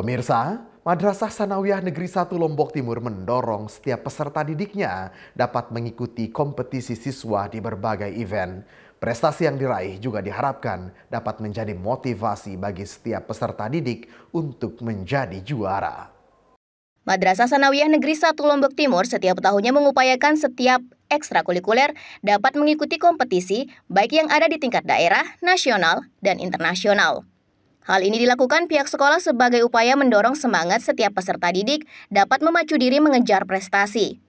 Pemirsa, Madrasah Sanawiyah Negeri 1 Lombok Timur mendorong setiap peserta didiknya dapat mengikuti kompetisi siswa di berbagai event. Prestasi yang diraih juga diharapkan dapat menjadi motivasi bagi setiap peserta didik untuk menjadi juara. Madrasah Sanawiyah Negeri 1 Lombok Timur setiap tahunnya mengupayakan setiap ekstrakurikuler dapat mengikuti kompetisi baik yang ada di tingkat daerah, nasional, dan internasional. Hal ini dilakukan pihak sekolah sebagai upaya mendorong semangat setiap peserta didik dapat memacu diri mengejar prestasi.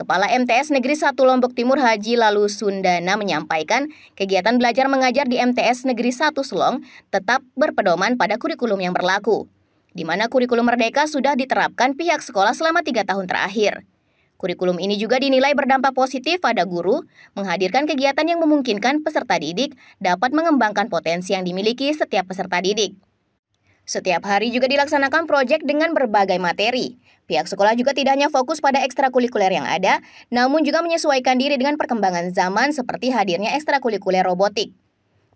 Kepala MTS Negeri 1 Lombok Timur Haji Lalu Sundana menyampaikan, kegiatan belajar mengajar di MTS Negeri 1 Selong tetap berpedoman pada kurikulum yang berlaku, di mana kurikulum merdeka sudah diterapkan pihak sekolah selama tiga tahun terakhir. Kurikulum ini juga dinilai berdampak positif pada guru, menghadirkan kegiatan yang memungkinkan peserta didik dapat mengembangkan potensi yang dimiliki setiap peserta didik. Setiap hari juga dilaksanakan proyek dengan berbagai materi. Pihak sekolah juga tidak hanya fokus pada ekstrakurikuler yang ada, namun juga menyesuaikan diri dengan perkembangan zaman seperti hadirnya ekstrakurikuler robotik.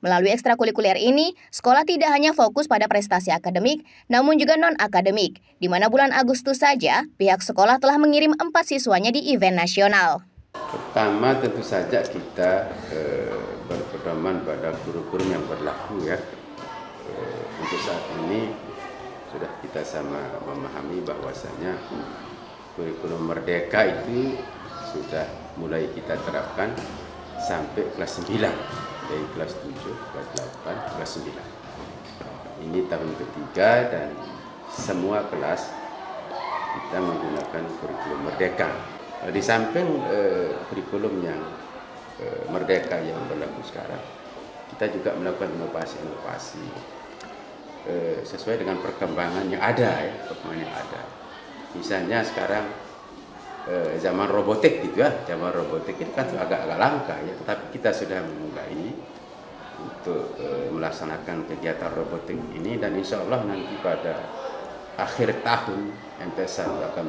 Melalui ekstrakurikuler ini, sekolah tidak hanya fokus pada prestasi akademik, namun juga non-akademik, di mana bulan Agustus saja pihak sekolah telah mengirim empat siswanya di event nasional. Pertama tentu saja kita eh, berpedoman pada kurikulum yang berlaku ya. Eh, untuk saat ini sudah kita sama memahami bahwasanya kurikulum merdeka itu sudah mulai kita terapkan sampai kelas 9 dari kelas 7, kelas 8, kelas 9 ini tahun ketiga dan semua kelas kita menggunakan kurikulum merdeka di samping eh, kurikulum yang eh, merdeka yang berlaku sekarang kita juga melakukan inovasi-inovasi eh, sesuai dengan perkembangan yang ada ya perkembangan yang ada misalnya sekarang Eh, zaman robotik gitu ya zaman robotik ini kan agak-agak langka ya tetapi kita sudah memulai untuk eh, melaksanakan kegiatan robotik ini dan insya Allah nanti pada akhir tahun MTS akan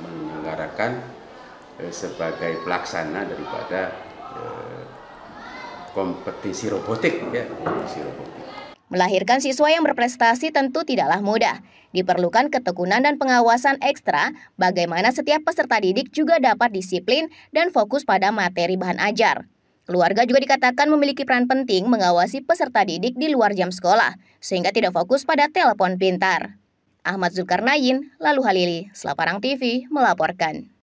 menyelenggarakan eh, sebagai pelaksana daripada eh, kompetisi robotik ya kompetisi robotik Melahirkan siswa yang berprestasi tentu tidaklah mudah. Diperlukan ketekunan dan pengawasan ekstra bagaimana setiap peserta didik juga dapat disiplin dan fokus pada materi bahan ajar. Keluarga juga dikatakan memiliki peran penting mengawasi peserta didik di luar jam sekolah, sehingga tidak fokus pada telepon pintar. Ahmad Zulkarnain, lalu Halili, Selaparang TV, melaporkan.